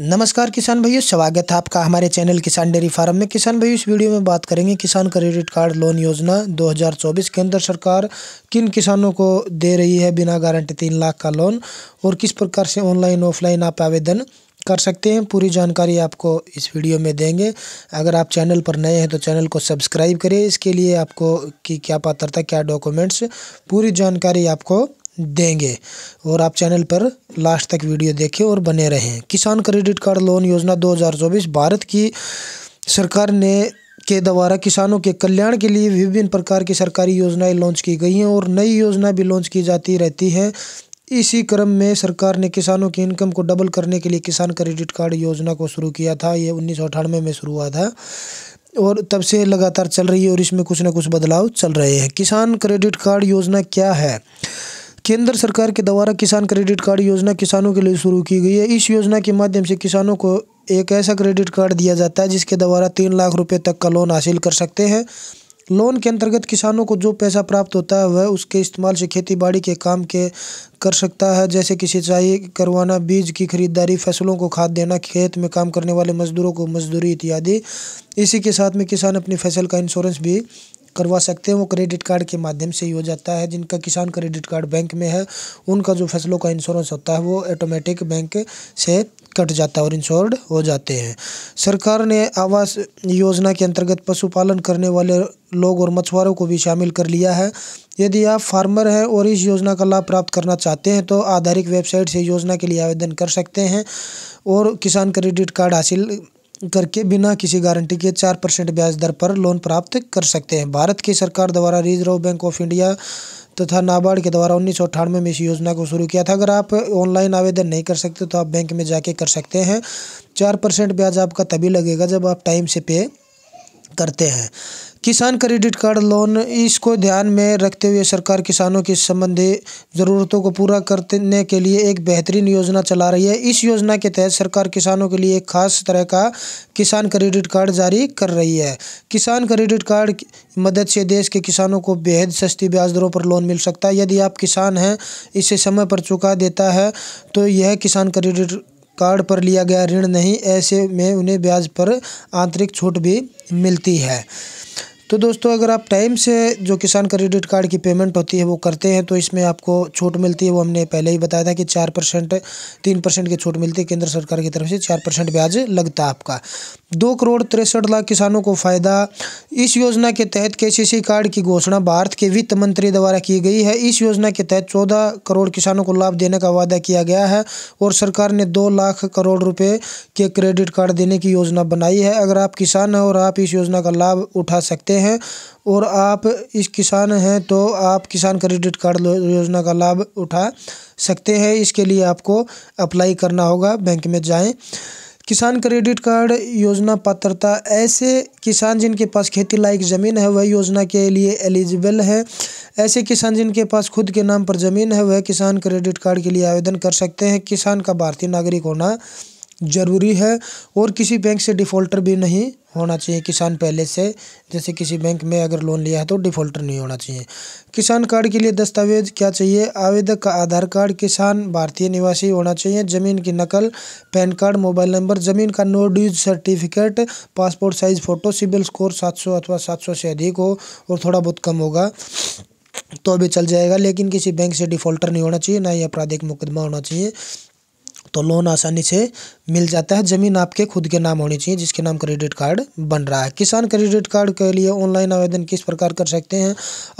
नमस्कार किसान भाइयों स्वागत है आपका हमारे चैनल किसान डेयरी फार्म में किसान भाई इस वीडियो में बात करेंगे किसान क्रेडिट कार्ड लोन योजना 2024 केंद्र सरकार किन किसानों को दे रही है बिना गारंटी तीन लाख का लोन और किस प्रकार से ऑनलाइन ऑफलाइन आप आवेदन कर सकते हैं पूरी जानकारी आपको इस वीडियो में देंगे अगर आप चैनल पर नए हैं तो चैनल को सब्सक्राइब करें इसके लिए आपको की क्या पात्रता क्या डॉक्यूमेंट्स पूरी जानकारी आपको देंगे और आप चैनल पर लास्ट तक वीडियो देखें और बने रहें किसान क्रेडिट कार्ड लोन योजना 2024 भारत की सरकार ने के द्वारा किसानों के कल्याण के लिए विभिन्न प्रकार की सरकारी योजनाएं लॉन्च की गई हैं और नई योजना भी लॉन्च की जाती रहती है इसी क्रम में सरकार ने किसानों की इनकम को डबल करने के लिए किसान क्रेडिट कार्ड योजना को शुरू किया था ये उन्नीस में शुरू हुआ था और तब से लगातार चल रही है और इसमें कुछ ना कुछ बदलाव चल रहे हैं किसान क्रेडिट कार्ड योजना क्या है केंद्र सरकार के द्वारा किसान क्रेडिट कार्ड योजना किसानों के लिए शुरू की गई है इस योजना के माध्यम से किसानों को एक ऐसा क्रेडिट कार्ड दिया जाता है जिसके द्वारा तीन लाख रुपए तक का लोन हासिल कर सकते हैं लोन के अंतर्गत किसानों को जो पैसा प्राप्त होता है वह उसके इस्तेमाल से खेती बाड़ी के काम के कर सकता है जैसे कि सिंचाई करवाना बीज की खरीदारी फसलों को खाद देना खेत में काम करने वाले मजदूरों को मजदूरी इत्यादि इसी के साथ में किसान अपनी फसल का इंश्योरेंस भी करवा सकते हैं वो क्रेडिट कार्ड के माध्यम से ही हो जाता है जिनका किसान क्रेडिट कार्ड बैंक में है उनका जो फसलों का इंश्योरेंस होता है वो ऑटोमेटिक बैंक से कट जाता है और इंश्योर्ड हो जाते हैं सरकार ने आवास योजना के अंतर्गत पशुपालन करने वाले लोग और मछुआरों को भी शामिल कर लिया है यदि आप फार्मर हैं और इस योजना का लाभ प्राप्त करना चाहते हैं तो आधारिक वेबसाइट से योजना के लिए आवेदन कर सकते हैं और किसान क्रेडिट कार्ड हासिल करके बिना किसी गारंटी के चार परसेंट ब्याज दर पर लोन प्राप्त कर सकते हैं भारत की सरकार द्वारा रिजर्व बैंक ऑफ इंडिया तथा तो नाबार्ड के द्वारा उन्नीस में इस योजना को शुरू किया था अगर आप ऑनलाइन आवेदन नहीं कर सकते तो आप बैंक में जाके कर सकते हैं चार परसेंट ब्याज आपका तभी लगेगा जब आप टाइम से पे करते हैं किसान क्रेडिट कार्ड लोन इसको ध्यान में रखते हुए सरकार किसानों की संबंधी ज़रूरतों को पूरा करने के लिए एक बेहतरीन योजना चला रही है इस योजना के तहत सरकार किसानों के लिए एक खास तरह का किसान क्रेडिट कार्ड जारी कर रही है किसान क्रेडिट कार्ड मदद से देश के किसानों को बेहद सस्ती ब्याज दरों पर लोन मिल सकता है यदि आप किसान हैं इसे समय पर चुका देता है तो यह किसान क्रेडिट कार्ड पर लिया गया ऋण नहीं ऐसे में उन्हें ब्याज पर आंतरिक छूट भी मिलती है तो दोस्तों अगर आप टाइम से जो किसान क्रेडिट कार्ड की पेमेंट होती है वो करते हैं तो इसमें आपको छूट मिलती है वो हमने पहले ही बताया था कि चार परसेंट तीन परसेंट की छूट मिलती है केंद्र सरकार की तरफ से चार परसेंट ब्याज लगता है आपका दो करोड़ तिरसठ लाख किसानों को फ़ायदा इस योजना के तहत के कार्ड की घोषणा भारत के वित्त मंत्री द्वारा की गई है इस योजना के तहत चौदह करोड़ किसानों को लाभ देने का वादा किया गया है और सरकार ने दो लाख करोड़ रुपये के क्रेडिट कार्ड देने की योजना बनाई है अगर आप किसान हैं और आप इस योजना का लाभ उठा सकते हैं हैं और आप इस किसान हैं तो आप किसान क्रेडिट कार्ड योजना का लाभ उठा सकते हैं इसके लिए आपको अप्लाई करना होगा बैंक में जाएं किसान क्रेडिट कार्ड योजना पात्रता ऐसे किसान जिनके पास खेती लायक ज़मीन है वह योजना के लिए एलिजिबल है ऐसे किसान जिनके पास खुद के नाम पर ज़मीन है वह किसान क्रेडिट कार्ड के लिए आवेदन कर सकते हैं किसान का भारतीय नागरिक होना ज़रूरी है और किसी बैंक से डिफ़ॉल्टर भी नहीं होना चाहिए किसान पहले से जैसे किसी बैंक में अगर लोन लिया है तो डिफ़ॉल्टर नहीं होना चाहिए किसान कार्ड के लिए दस्तावेज क्या चाहिए आवेदक का आधार कार्ड किसान भारतीय निवासी होना चाहिए ज़मीन की नकल पैन कार्ड मोबाइल नंबर ज़मीन का no dues certificate passport size photo CIBIL score सात सौ अथवा सात सौ से अधिक हो और थोड़ा बहुत कम होगा तो अभी चल जाएगा लेकिन किसी बैंक से डिफ़ॉल्टर नहीं होना चाहिए ना ही आपराधिक मुकदमा होना चाहिए तो लोन आसानी से मिल जाता है ज़मीन आपके खुद के नाम होनी चाहिए जिसके नाम क्रेडिट कार्ड बन रहा है किसान क्रेडिट कार्ड के लिए ऑनलाइन आवेदन किस प्रकार कर सकते हैं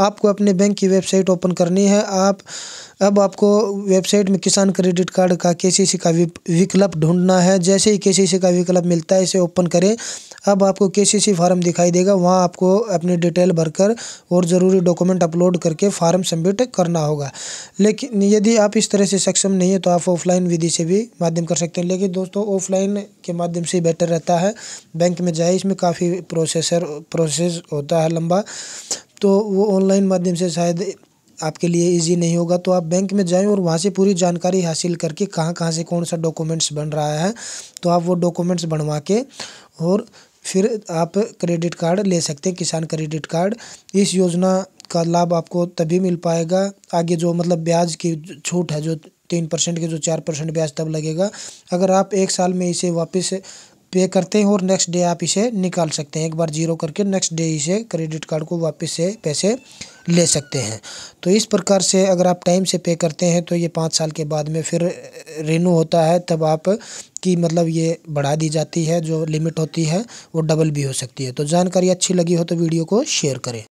आपको अपने बैंक की वेबसाइट ओपन करनी है आप अब आपको वेबसाइट में किसान क्रेडिट कार्ड का के का विकल्प ढूंढना है जैसे ही के का विकल्प मिलता है इसे ओपन करें अब आपको के फार्म दिखाई देगा वहाँ आपको अपनी डिटेल भरकर और ज़रूरी डॉक्यूमेंट अपलोड करके फार्म सबमिट करना होगा लेकिन यदि आप इस तरह से सक्षम नहीं है तो आप ऑफलाइन विधि से भी माध्यम कर सकते हैं लेकिन दोस्तों ऑफलाइन के माध्यम से बेटर रहता है बैंक में जाए इसमें काफ़ी प्रोसेसर प्रोसेस होता है लंबा तो वो ऑनलाइन माध्यम से शायद आपके लिए इजी नहीं होगा तो आप बैंक में जाएं और वहाँ से पूरी जानकारी हासिल करके कहाँ कहाँ से कौन सा डॉक्यूमेंट्स बन रहा है तो आप वो डॉक्यूमेंट्स बनवा के और फिर आप क्रेडिट कार्ड ले सकते हैं किसान क्रेडिट कार्ड इस योजना का लाभ आपको तभी मिल पाएगा आगे जो मतलब ब्याज की छूट है जो तीन परसेंट के जो चार परसेंट ब्याज तब लगेगा अगर आप एक साल में इसे वापस पे करते हैं और नेक्स्ट डे आप इसे निकाल सकते हैं एक बार जीरो करके नेक्स्ट डे इसे क्रेडिट कार्ड को वापस से पैसे ले सकते हैं तो इस प्रकार से अगर आप टाइम से पे करते हैं तो ये पाँच साल के बाद में फिर रिन्यू होता है तब आप की मतलब ये बढ़ा दी जाती है जो लिमिट होती है वो डबल भी हो सकती है तो जानकारी अच्छी लगी हो तो वीडियो को शेयर करें